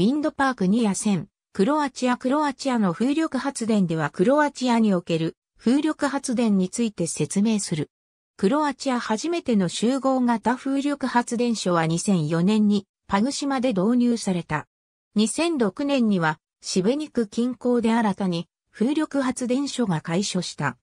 ウィンドパーク2や1000、クロアチアクロアチアの風力発電ではクロアチアにおける風力発電について説明する。クロアチア初めての集合型風力発電所は2004年にパグ島で導入された。2006年にはシベニク近郊で新たに風力発電所が開所した。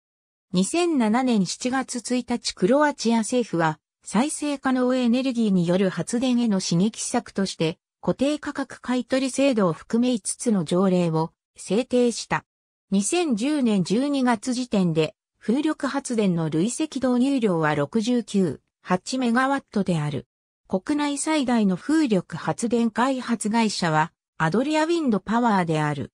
2007年7月1日クロアチア政府は再生可能エネルギーによる発電への刺激策として固定価格買取制度を含め5つの条例を制定した。2010年12月時点で風力発電の累積導入量は69、8メガワットである。国内最大の風力発電開発会社はアドリアウィンドパワーである。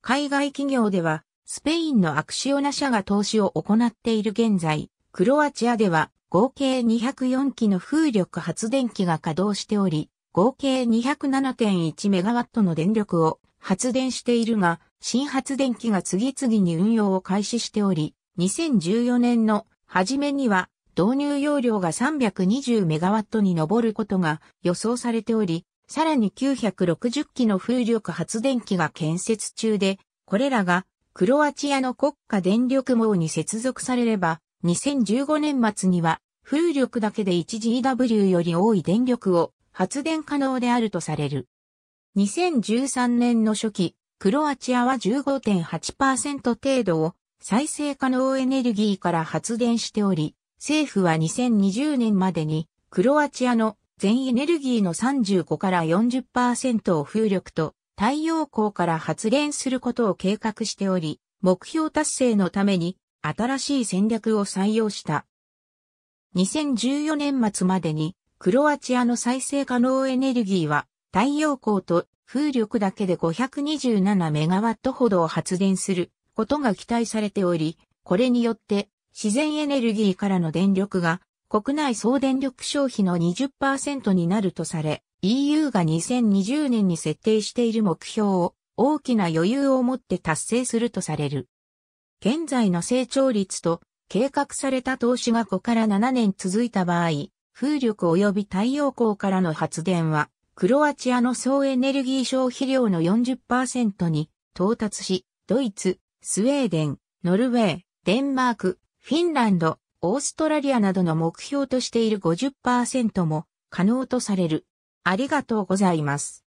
海外企業ではスペインのアクシオナ社が投資を行っている現在、クロアチアでは合計204機の風力発電機が稼働しており、合計 207.1MW の電力を発電しているが、新発電機が次々に運用を開始しており、2014年の初めには導入容量が 320MW に上ることが予想されており、さらに960機の風力発電機が建設中で、これらがクロアチアの国家電力網に接続されれば、2015年末には風力だけで 1GW より多い電力を発電可能であるとされる。2013年の初期、クロアチアは15.8%程度を再生可能エネルギーから発電しており、政府は2020年までにクロアチアの全エネルギーの35から40%を風力と太陽光から発電することを計画しており、目標達成のために新しい戦略を採用した。2014年末までにクロアチアの再生可能エネルギーは太陽光と風力だけで527メガワットほどを発電することが期待されており、これによって自然エネルギーからの電力が国内総電力消費の20%になるとされ、EU が2020年に設定している目標を大きな余裕を持って達成するとされる。現在の成長率と計画された投資が5から7年続いた場合、風力及び太陽光からの発電は、クロアチアの総エネルギー消費量の40%に到達し、ドイツ、スウェーデン、ノルウェー、デンマーク、フィンランド、オーストラリアなどの目標としている50%も可能とされる。ありがとうございます。